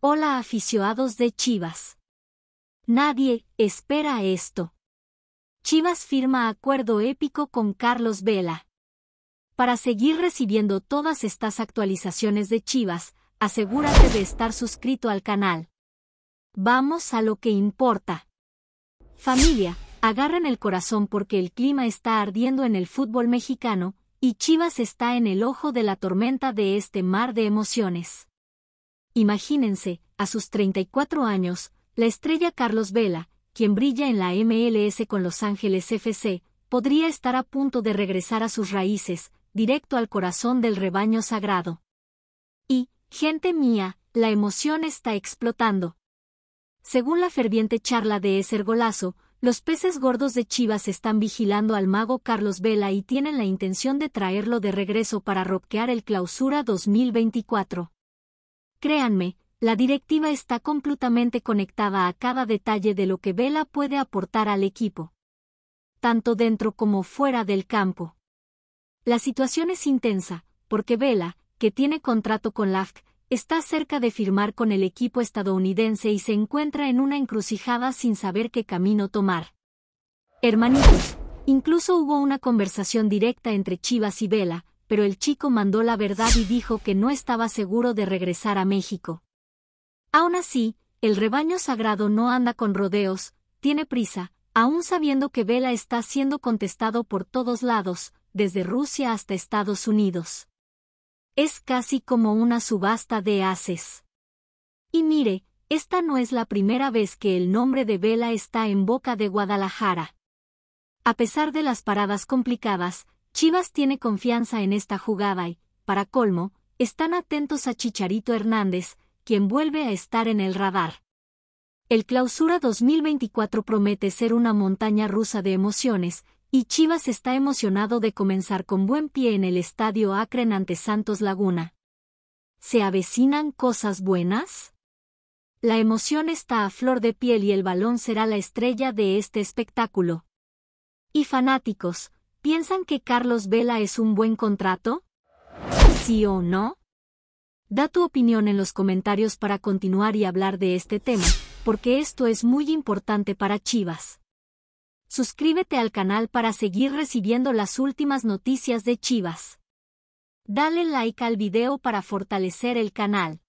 Hola aficionados de Chivas. Nadie espera esto. Chivas firma acuerdo épico con Carlos Vela. Para seguir recibiendo todas estas actualizaciones de Chivas, asegúrate de estar suscrito al canal. Vamos a lo que importa. Familia, agarren el corazón porque el clima está ardiendo en el fútbol mexicano, y Chivas está en el ojo de la tormenta de este mar de emociones. Imagínense, a sus 34 años, la estrella Carlos Vela, quien brilla en la MLS con Los Ángeles FC, podría estar a punto de regresar a sus raíces, directo al corazón del rebaño sagrado. Y, gente mía, la emoción está explotando. Según la ferviente charla de ese Golazo, los peces gordos de Chivas están vigilando al mago Carlos Vela y tienen la intención de traerlo de regreso para roquear el clausura 2024. Créanme, la directiva está completamente conectada a cada detalle de lo que Vela puede aportar al equipo, tanto dentro como fuera del campo. La situación es intensa, porque Vela, que tiene contrato con LAFC, está cerca de firmar con el equipo estadounidense y se encuentra en una encrucijada sin saber qué camino tomar. Hermanitos, incluso hubo una conversación directa entre Chivas y Vela, pero el chico mandó la verdad y dijo que no estaba seguro de regresar a México. Aún así, el rebaño sagrado no anda con rodeos, tiene prisa, aún sabiendo que Vela está siendo contestado por todos lados, desde Rusia hasta Estados Unidos. Es casi como una subasta de haces. Y mire, esta no es la primera vez que el nombre de Vela está en boca de Guadalajara. A pesar de las paradas complicadas, Chivas tiene confianza en esta jugada y, para colmo, están atentos a Chicharito Hernández, quien vuelve a estar en el radar. El clausura 2024 promete ser una montaña rusa de emociones, y Chivas está emocionado de comenzar con buen pie en el estadio Acren ante Santos Laguna. ¿Se avecinan cosas buenas? La emoción está a flor de piel y el balón será la estrella de este espectáculo. Y fanáticos, ¿Piensan que Carlos Vela es un buen contrato? ¿Sí o no? Da tu opinión en los comentarios para continuar y hablar de este tema, porque esto es muy importante para Chivas. Suscríbete al canal para seguir recibiendo las últimas noticias de Chivas. Dale like al video para fortalecer el canal.